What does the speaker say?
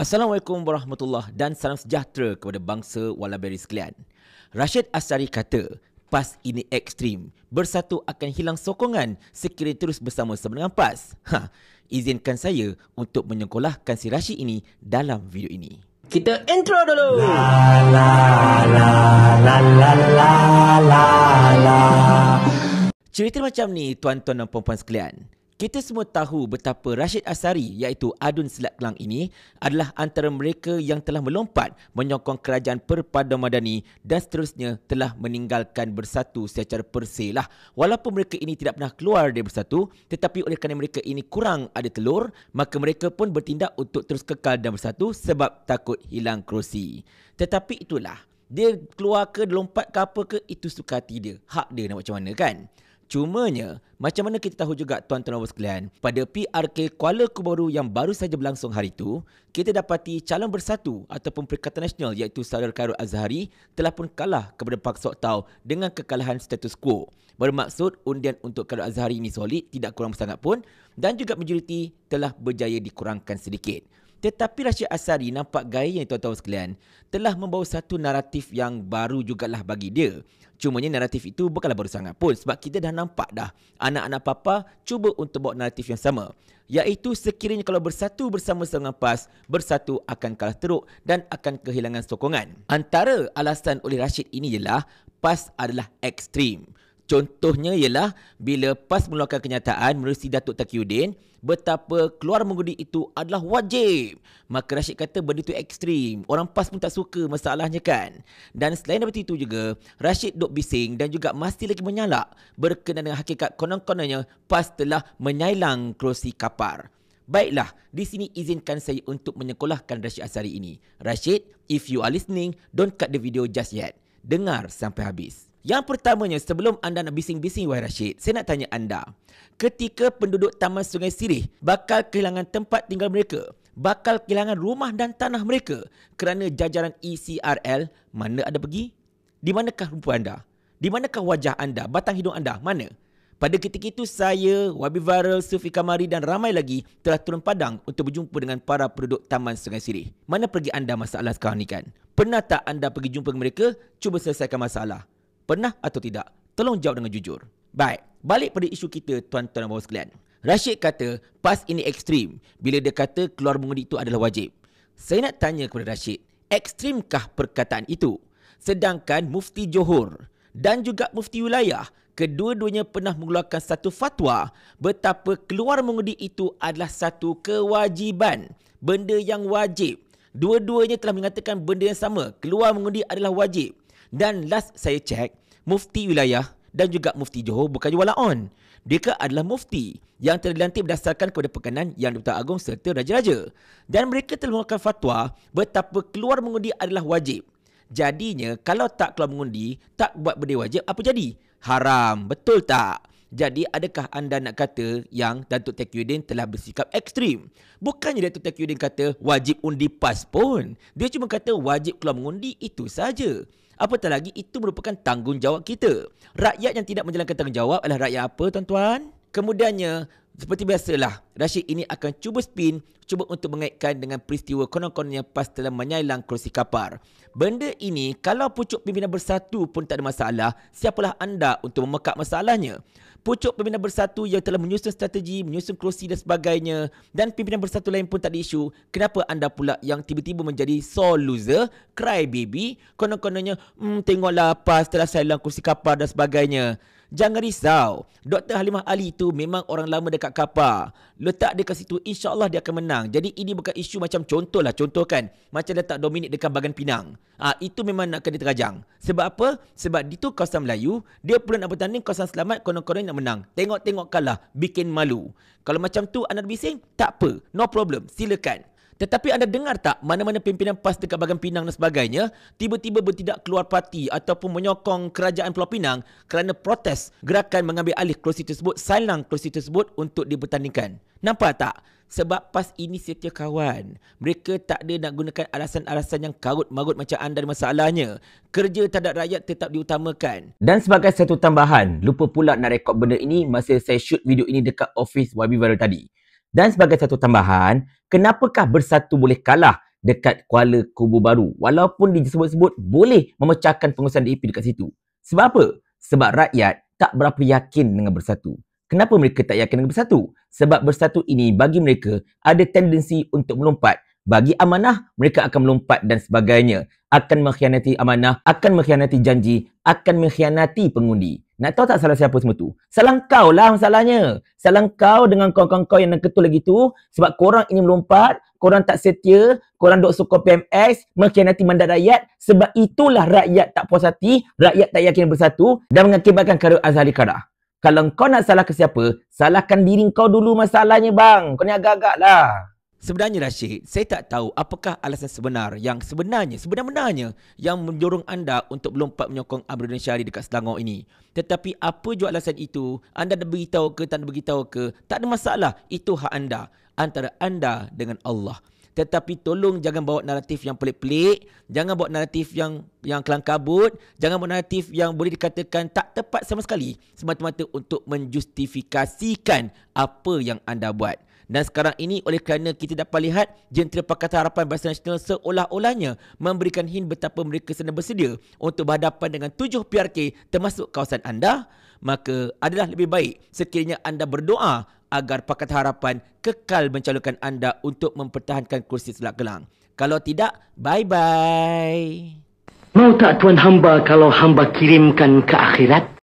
Assalamualaikum warahmatullahi dan salam sejahtera kepada bangsa Wallaberry sekalian. Rashid Asari kata, PAS ini ekstrim. Bersatu akan hilang sokongan sekiranya terus bersama-sama dengan PAS. Ha, izinkan saya untuk menyekolahkan si Rashid ini dalam video ini. Kita intro dulu. la la la la la la la. Cerita macam ni tuan-tuan dan puan-puan sekalian. Kita semua tahu betapa Rashid Asari iaitu Adun Selat Kelang ini adalah antara mereka yang telah melompat menyokong kerajaan Perpaduan Madani dan seterusnya telah meninggalkan Bersatu secara persilah. Walaupun mereka ini tidak pernah keluar dari Bersatu tetapi oleh kerana mereka ini kurang ada telur maka mereka pun bertindak untuk terus kekal dan Bersatu sebab takut hilang kerusi. Tetapi itulah dia keluar ke, lompat ke apa ke, itu suka hati dia. Hak dia nak macam mana kan? Cumanya, macam mana kita tahu juga tuan-tuan dan sekalian, pada PRK Kuala Kubaru yang baru saja berlangsung hari itu, kita dapati calon bersatu ataupun Perikatan Nasional iaitu Saudara Khairul Azhari telah pun kalah kepada Pak Sok Tau dengan kekalahan status quo. Bermaksud undian untuk Khairul Azhari ini solid, tidak kurang sangat pun dan juga majoriti telah berjaya dikurangkan sedikit. Tetapi Rashid Asari nampak gaya yang tuan-tuan sekalian telah membawa satu naratif yang baru jugalah bagi dia. Cumanya naratif itu bukanlah baru sangat pun sebab kita dah nampak dah anak-anak papa cuba untuk bawa naratif yang sama. Iaitu sekiranya kalau bersatu bersama serangan PAS, bersatu akan kalah teruk dan akan kehilangan sokongan. Antara alasan oleh Rashid ini ialah PAS adalah ekstrim. Contohnya ialah bila PAS mengeluarkan kenyataan menerusi Datuk Takiuddin betapa keluar mengundi itu adalah wajib. Maka Rashid kata benda itu ekstrim. Orang PAS pun tak suka masalahnya kan. Dan selain daripada itu juga, Rashid duk bising dan juga masih lagi menyalak berkenaan dengan hakikat konon-kononnya PAS telah menyailang kerusi kapar. Baiklah, di sini izinkan saya untuk menyekolahkan Rashid Asari ini. Rashid, if you are listening, don't cut the video just yet. Dengar sampai habis. Yang pertamanya, sebelum anda nak bising-bising, Wahai Rashid, saya nak tanya anda. Ketika penduduk Taman Sungai Sirih bakal kehilangan tempat tinggal mereka, bakal kehilangan rumah dan tanah mereka kerana jajaran ECRL, mana ada pergi? Di manakah rupa anda? Di manakah wajah anda, batang hidung anda? Mana? Pada ketika itu, saya, Wabi Viral, Sufi Kamari dan ramai lagi telah turun padang untuk berjumpa dengan para penduduk Taman Sungai Sirih. Mana pergi anda masalah sekarang ni kan? Pernah tak anda pergi jumpa mereka? Cuba selesaikan masalah. Pernah atau tidak? Tolong jawab dengan jujur. Baik, balik pada isu kita tuan-tuan dan puan sekalian. Rashid kata, PAS ini ekstrim bila dia kata keluar mengundi itu adalah wajib. Saya nak tanya kepada Rashid, ekstrimkah perkataan itu? Sedangkan Mufti Johor dan juga Mufti Wilayah, kedua-duanya pernah mengeluarkan satu fatwa betapa keluar mengundi itu adalah satu kewajiban, benda yang wajib. Dua-duanya telah mengatakan benda yang sama, keluar mengundi adalah wajib. Dan last saya cek, mufti wilayah dan juga mufti Johor bukan jualan on. Mereka adalah mufti yang telah dilantik berdasarkan kepada pekanan yang Dutra Agong serta Raja-Raja. Dan mereka telah mengeluarkan fatwa betapa keluar mengundi adalah wajib. Jadinya, kalau tak keluar mengundi, tak buat benda wajib, apa jadi? Haram, betul tak? Jadi adakah anda nak kata yang Datuk Tek Yudin telah bersikap ekstrim? Bukannya Datuk Tek Yudin kata wajib undi PAS pun. Dia cuma kata wajib keluar mengundi itu saja. Apatah lagi itu merupakan tanggungjawab kita. Rakyat yang tidak menjalankan tanggungjawab adalah rakyat apa tuan-tuan? Kemudiannya, seperti biasalah, Rashid ini akan cuba spin, cuba untuk mengaitkan dengan peristiwa konon-konon yang pas telah menyailang kerusi kapar. Benda ini, kalau pucuk pimpinan bersatu pun tak ada masalah, siapalah anda untuk memekak masalahnya? Pucuk pimpinan bersatu yang telah menyusun strategi, menyusun kerusi dan sebagainya, dan pimpinan bersatu lain pun tak ada isu, kenapa anda pula yang tiba-tiba menjadi sole loser, cry baby, konon-kononnya, hmm, tengoklah pas telah sailang kerusi kapar dan sebagainya. Jangan risau. Dr. Halimah Ali itu memang orang lama dekat kapal. Letak dia kat situ, insyaAllah dia akan menang. Jadi ini bukan isu macam contoh lah. Contoh kan, macam letak Dominic dekat bagan Pinang. Ah ha, itu memang nak kena terajang. Sebab apa? Sebab di tu kawasan Melayu, dia pula nak bertanding kawasan selamat, konon-konon nak menang. Tengok-tengok kalah, bikin malu. Kalau macam tu, anak bising, tak apa. No problem, silakan. Tetapi anda dengar tak mana-mana pimpinan PAS dekat bahagian Pinang dan sebagainya tiba-tiba bertidak keluar parti ataupun menyokong kerajaan Pulau Pinang kerana protes gerakan mengambil alih kerusi tersebut, salang kerusi tersebut untuk dipertandingkan. Nampak tak? Sebab PAS ini setia kawan. Mereka tak ada nak gunakan alasan-alasan yang karut-marut macam anda masalahnya. Kerja terhadap rakyat tetap diutamakan. Dan sebagai satu tambahan, lupa pula nak rekod benda ini masa saya shoot video ini dekat office YB Viral tadi. Dan sebagai satu tambahan, kenapakah bersatu boleh kalah dekat Kuala Kubu Baru walaupun disebut-sebut boleh memecahkan pengurusan DAP dekat situ? Sebab apa? Sebab rakyat tak berapa yakin dengan bersatu. Kenapa mereka tak yakin dengan bersatu? Sebab bersatu ini bagi mereka ada tendensi untuk melompat. Bagi amanah, mereka akan melompat dan sebagainya akan mengkhianati amanah, akan mengkhianati janji, akan mengkhianati pengundi. Nak tahu tak salah siapa semua tu? Salah kau lah masalahnya. Salah kau dengan kawan-kawan kau yang nak ketul lagi tu sebab korang ini melompat, korang tak setia, korang duk sokong PMS, mengkhianati mandat rakyat sebab itulah rakyat tak puas hati, rakyat tak yakin bersatu dan mengakibatkan kara Azali Kara. Kalau kau nak salah ke siapa, salahkan diri kau dulu masalahnya bang. Kau ni agak-agak lah. Sebenarnya Rashid, saya tak tahu apakah alasan sebenar yang sebenarnya, sebenar-benarnya yang mendorong anda untuk melompat menyokong Amruddin Syari dekat Selangor ini. Tetapi apa jua alasan itu, anda dah beritahu ke tak beritahu ke, tak ada masalah. Itu hak anda. Antara anda dengan Allah. Tetapi tolong jangan bawa naratif yang pelik-pelik, jangan bawa naratif yang yang kelang kabut, jangan bawa naratif yang boleh dikatakan tak tepat sama sekali semata-mata untuk menjustifikasikan apa yang anda buat. Dan sekarang ini oleh kerana kita dapat lihat Jentera Pakatan Harapan Bahasa Nasional seolah-olahnya memberikan hint betapa mereka sedang bersedia untuk berhadapan dengan tujuh PRK termasuk kawasan anda, maka adalah lebih baik sekiranya anda berdoa agar Pakatan Harapan kekal mencalonkan anda untuk mempertahankan kursi selak gelang. Kalau tidak, bye-bye. Mau tak tuan hamba kalau hamba kirimkan ke akhirat?